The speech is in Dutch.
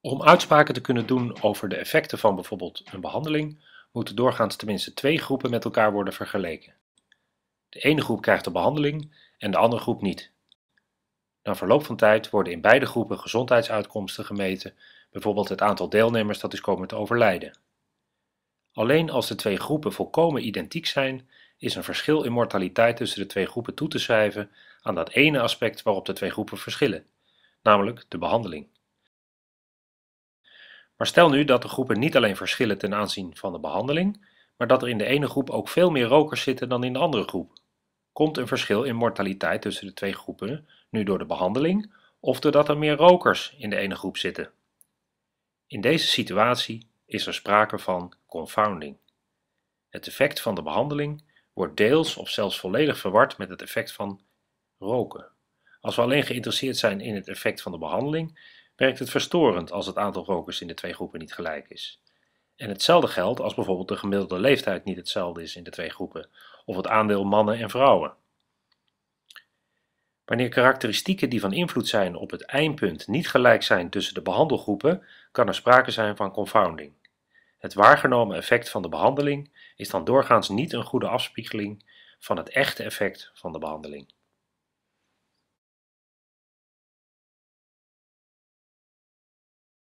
Om uitspraken te kunnen doen over de effecten van bijvoorbeeld een behandeling, moeten doorgaans tenminste twee groepen met elkaar worden vergeleken. De ene groep krijgt de behandeling en de andere groep niet. Na verloop van tijd worden in beide groepen gezondheidsuitkomsten gemeten, bijvoorbeeld het aantal deelnemers dat is komen te overlijden. Alleen als de twee groepen volkomen identiek zijn, is een verschil in mortaliteit tussen de twee groepen toe te schrijven aan dat ene aspect waarop de twee groepen verschillen, namelijk de behandeling. Maar stel nu dat de groepen niet alleen verschillen ten aanzien van de behandeling, maar dat er in de ene groep ook veel meer rokers zitten dan in de andere groep. Komt een verschil in mortaliteit tussen de twee groepen nu door de behandeling of doordat er meer rokers in de ene groep zitten? In deze situatie is er sprake van confounding. Het effect van de behandeling wordt deels of zelfs volledig verward met het effect van roken. Als we alleen geïnteresseerd zijn in het effect van de behandeling, werkt het verstorend als het aantal rokers in de twee groepen niet gelijk is. En hetzelfde geldt als bijvoorbeeld de gemiddelde leeftijd niet hetzelfde is in de twee groepen, of het aandeel mannen en vrouwen. Wanneer karakteristieken die van invloed zijn op het eindpunt niet gelijk zijn tussen de behandelgroepen, kan er sprake zijn van confounding. Het waargenomen effect van de behandeling is dan doorgaans niet een goede afspiegeling van het echte effect van de behandeling.